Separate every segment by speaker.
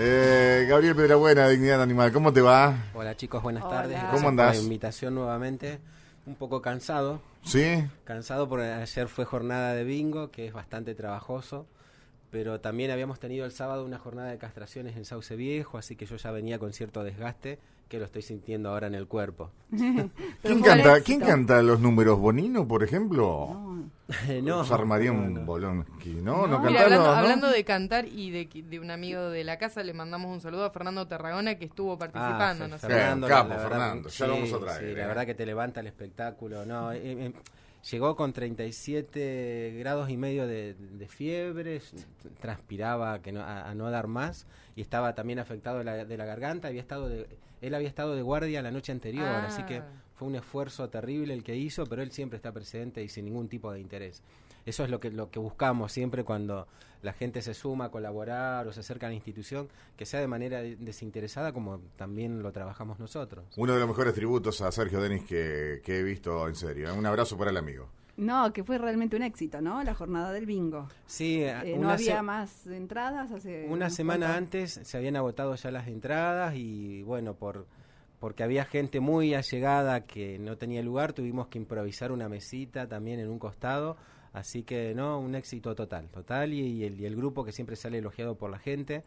Speaker 1: Eh, Gabriel Pedrabuena, Dignidad Animal, ¿cómo te va? Hola chicos, buenas tardes. Gracias ¿Cómo Por la invitación nuevamente. Un poco cansado. ¿Sí? Cansado porque ayer fue jornada de bingo, que es bastante trabajoso pero también habíamos tenido el sábado una jornada de castraciones en Sauce Viejo, así que yo ya venía con cierto desgaste que lo estoy sintiendo ahora en el cuerpo.
Speaker 2: ¿Quién, canta, ¿Quién
Speaker 1: los números? ¿Bonino, por ejemplo? No. Nos armaría un bolón. No, no, hablando,
Speaker 2: de cantar y de, un amigo de la casa, le mandamos un saludo a Fernando Terragona que estuvo ah, participando. Fernando, la, ya lo vamos a traer. La ¿eh? verdad que
Speaker 1: te levanta el espectáculo. No, eh, eh, Llegó con 37 grados y medio de, fiebre, transpiraba que a, no dar más y estaba también afectado de la, garganta. Había estado él había estado de guardia la noche anterior, así que ah. fue un esfuerzo terrible el que hizo, pero él siempre está presente y sin ningún tipo de interés. Eso es lo que, lo que buscamos siempre cuando la gente se suma a colaborar o se acerca a la institución, que sea de manera desinteresada como también lo trabajamos nosotros. Uno de los mejores tributos a Sergio Denis que, he visto en serio. ¿eh? Un abrazo para el amigo.
Speaker 2: No, que fue realmente un éxito, ¿no? La jornada del bingo.
Speaker 1: Sí, eh, no había
Speaker 2: más entradas. Hace una semana
Speaker 1: antes se habían agotado ya las entradas y bueno, por porque había gente muy allegada que no tenía lugar, tuvimos que improvisar una mesita también en un costado Así que, no, un éxito total, total. Y, y el grupo que siempre sale elogiado por la gente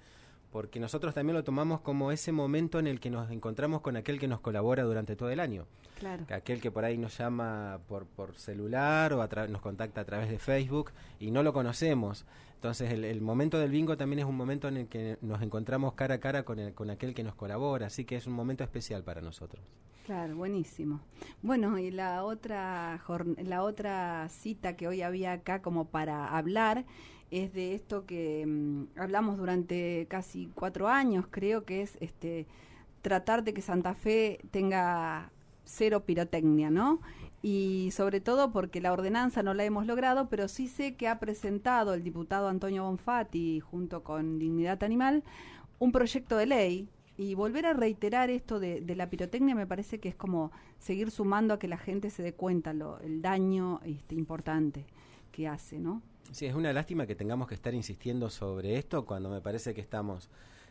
Speaker 1: porque nosotros también lo tomamos como ese momento en el que nos encontramos con aquel que nos colabora durante todo el año. Claro. Aquel que por ahí nos llama por, por celular o nos contacta a través de Facebook y no lo conocemos. Entonces el, momento del bingo también es un momento en el que nos encontramos cara a cara con, con aquel que nos colabora, así que es un momento especial para nosotros.
Speaker 2: Claro, buenísimo. Bueno, y la otra, la otra cita que hoy había acá como para hablar es de esto que mm, hablamos durante casi cuatro años, creo que es este tratar de que Santa Fe tenga cero pirotecnia, ¿no? Y sobre todo porque la ordenanza no la hemos logrado, pero sí sé que ha presentado el diputado Antonio Bonfatti junto con Dignidad Animal un proyecto de ley y volver a reiterar esto de, la pirotecnia me parece que es como seguir sumando a que la gente se dé cuenta lo, el daño este, importante que hace, ¿no?
Speaker 1: Sí, es una lástima que tengamos que estar insistiendo sobre esto cuando me parece que estamos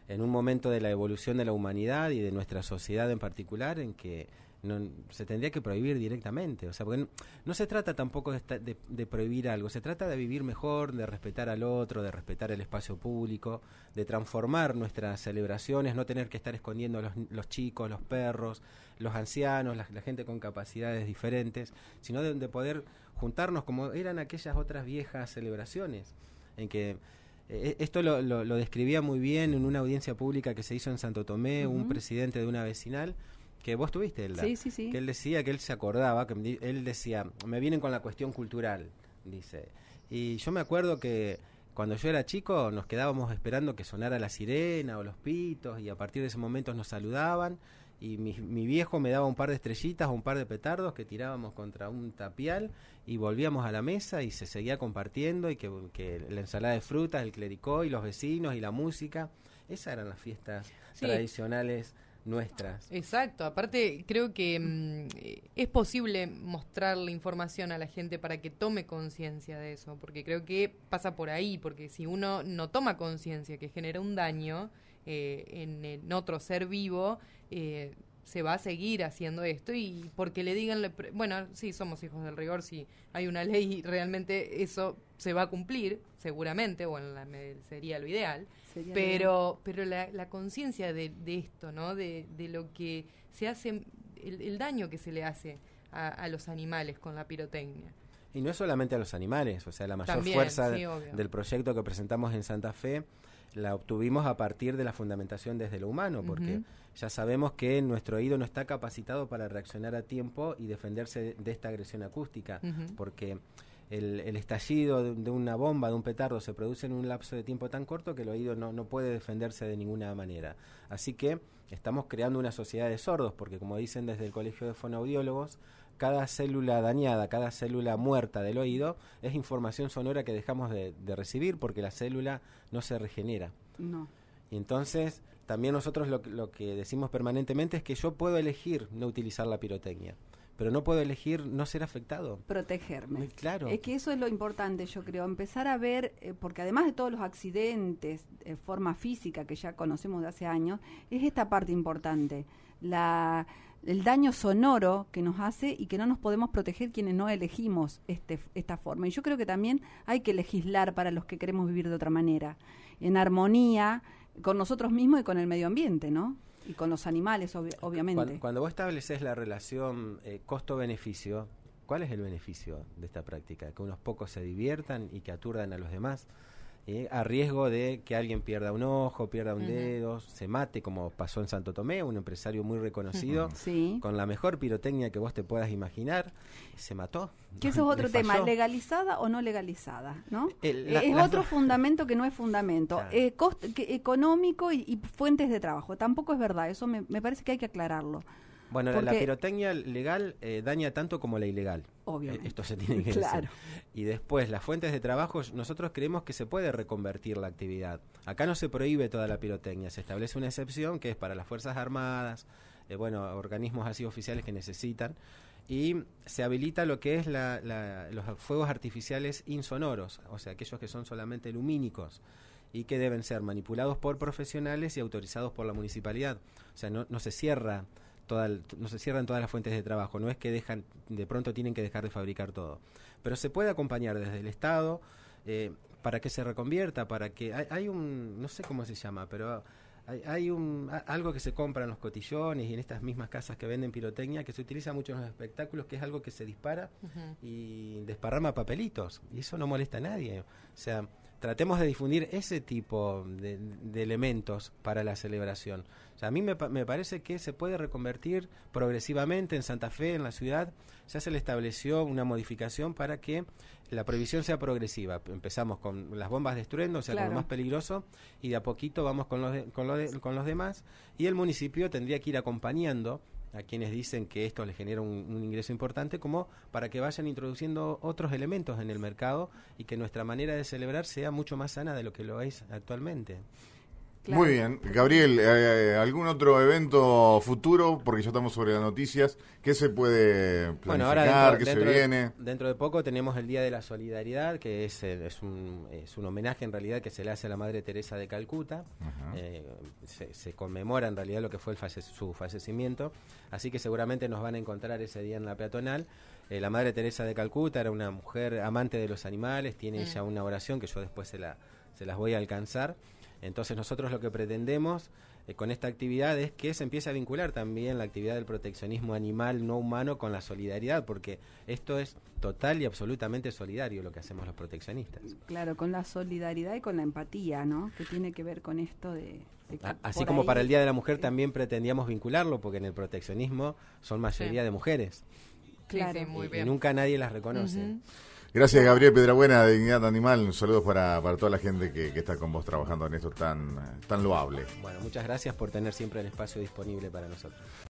Speaker 1: en un momento de la evolución de la humanidad y de nuestra sociedad en particular en que no, se tendría que prohibir directamente. O sea, porque no, se trata tampoco de, prohibir algo, se trata de vivir mejor, de respetar al otro, de respetar el espacio público, de transformar nuestras celebraciones, no tener que estar escondiendo los, chicos, los perros, los ancianos, la, gente con capacidades diferentes, sino de, poder juntarnos como eran aquellas otras viejas celebraciones, en que eh, eh, esto lo, describía muy bien en una audiencia pública que se hizo en Santo Tomé, un presidente de una vecinal, que vos tuviste, Elda, que él decía que él se acordaba, que él decía, me vienen con la cuestión cultural, dice. Y yo me acuerdo que cuando yo era chico nos quedábamos esperando que sonara la sirena o los pitos y a partir de ese momento nos saludaban y mi, viejo me daba un par de estrellitas o un par de petardos que tirábamos contra un tapial y volvíamos a la mesa y se seguía compartiendo y que, la ensalada de frutas, el clericó y los vecinos y la música, esas eran las fiestas tradicionales nuestras.
Speaker 2: Exacto, aparte creo que mm, es posible mostrar la información a la gente para que tome conciencia de eso, porque creo que pasa por ahí, porque si uno no toma conciencia que genera un daño eh, en, en, otro ser vivo, eh, se va a seguir haciendo esto y porque le digan, bueno, sí, somos hijos del rigor, si hay una ley y realmente eso se va a cumplir, seguramente, bueno, la, sería lo ideal, pero, pero la, conciencia de, esto, ¿no? De, lo que se hace, el, daño que se le hace a, los animales con la pirotecnia.
Speaker 1: Y no es solamente a los animales, o sea, la mayor fuerza del proyecto que presentamos en Santa Fe la obtuvimos a partir de la fundamentación desde lo humano, porque ya sabemos que nuestro oído no está capacitado para reaccionar a tiempo y defenderse de esta agresión acústica, porque el, estallido de, una bomba, de un petardo, se produce en un lapso de tiempo tan corto que el oído no, no puede defenderse de ninguna manera. Así que estamos creando una sociedad de sordos, porque como dicen desde el Colegio de Fonoaudiólogos, cada célula dañada, cada célula muerta del oído, es información sonora que dejamos de, recibir porque la célula no se regenera. No. Y entonces, también nosotros lo, que decimos permanentemente es que yo puedo elegir no utilizar la pirotecnia, pero no puedo elegir no ser afectado.
Speaker 2: Protegerme. Claro. Es que eso es lo importante, yo creo, empezar a ver, eh, porque además de todos los accidentes, forma física que ya conocemos de hace años, es esta parte importante, la el daño sonoro que nos hace y que no nos podemos proteger quienes no elegimos este, esta forma. Y yo creo que también hay que legislar para los que queremos vivir de otra manera, en armonía con nosotros mismos y con el medio ambiente, ¿no? Y con los animales, obviamente.
Speaker 1: Cuando, vos estableces la relación eh, costo-beneficio, ¿cuál es el beneficio de esta práctica? ¿Que unos pocos se diviertan y que aturdan a los demás? Eh, a riesgo de que alguien pierda un ojo, pierda un dedo, se mate, como pasó en Santo Tomé, un empresario muy reconocido, con la mejor pirotecnia que vos te puedas imaginar, se mató. Que eso es otro tema,
Speaker 2: legalizada o no legalizada, ¿no? Eh, eh, es otro fundamento que no es fundamento, económico y, fuentes de trabajo, tampoco es verdad, eso me, parece que hay que aclararlo. Bueno, la,
Speaker 1: pirotecnia legal daña tanto como la ilegal. Eh, esto se tiene que claro. Y después, las fuentes de trabajo, nosotros creemos que se puede reconvertir la actividad. Acá no se prohíbe toda la pirotecnia, se establece una excepción que es para las Fuerzas Armadas, eh, bueno, organismos así oficiales que necesitan. Y se habilita lo que es los fuegos artificiales insonoros, o sea, aquellos que son solamente lumínicos y que deben ser manipulados por profesionales y autorizados por la municipalidad. O sea, no, no se cierra no se cierran todas las fuentes de trabajo, no es que dejan, de pronto tienen que dejar de fabricar todo. Pero se puede acompañar desde el Estado eh, para que se reconvierta, para que hay, un, no sé cómo se llama, pero hay, un, algo que se compra en los cotillones y en estas mismas casas que venden pirotecnia, que se utiliza mucho en los espectáculos, que es algo que se dispara y desparrama papelitos, y eso no molesta a nadie. O sea, tratemos de difundir ese tipo de, elementos para la celebración. a mí me, parece que se puede reconvertir progresivamente en Santa Fe, en la ciudad. Ya se le estableció una modificación para que la prohibición sea progresiva. Empezamos con las bombas de estruendo, o sea, con lo más peligroso, y de a poquito vamos con los, con, con los demás. Y el municipio tendría que ir acompañando a quienes dicen que esto les genera un, ingreso importante, como para que vayan introduciendo otros elementos en el mercado y que nuestra manera de celebrar sea mucho más sana de lo que lo es actualmente.
Speaker 2: Muy bien. Gabriel,
Speaker 1: eh, eh, ¿algún otro evento futuro? Porque ya estamos sobre las noticias. ¿Qué se puede planificar? dentro, se de, viene? dentro de poco tenemos el Día de la Solidaridad, que es, eh, un, un homenaje en realidad que se le hace a la Madre Teresa de Calcuta. se, conmemora en realidad lo que fue su fallecimiento. Así que seguramente nos van a encontrar ese día en la peatonal. la Madre Teresa de Calcuta era una mujer amante de los animales. Tiene ya mm. una oración que yo después se, la, se las voy a alcanzar. Entonces nosotros lo que pretendemos eh, con esta actividad es que se empiece a vincular también la actividad del proteccionismo animal no humano con la solidaridad, porque esto es total y absolutamente solidario lo que hacemos los proteccionistas.
Speaker 2: Claro, con la solidaridad y con la empatía, ¿no? Que tiene que ver con esto de...
Speaker 1: Así como para el Día de la Mujer también pretendíamos vincularlo, porque en el proteccionismo son mayoría de mujeres.
Speaker 2: Claro. muy bien. Y nunca
Speaker 1: nadie las reconoce. Gracias, Gabriel Pedrabuena, de Dignidad Animal. Un saludo para, toda la gente que, que, está con vos trabajando en esto tan, tan loable. Bueno, muchas gracias por tener siempre el espacio disponible para nosotros.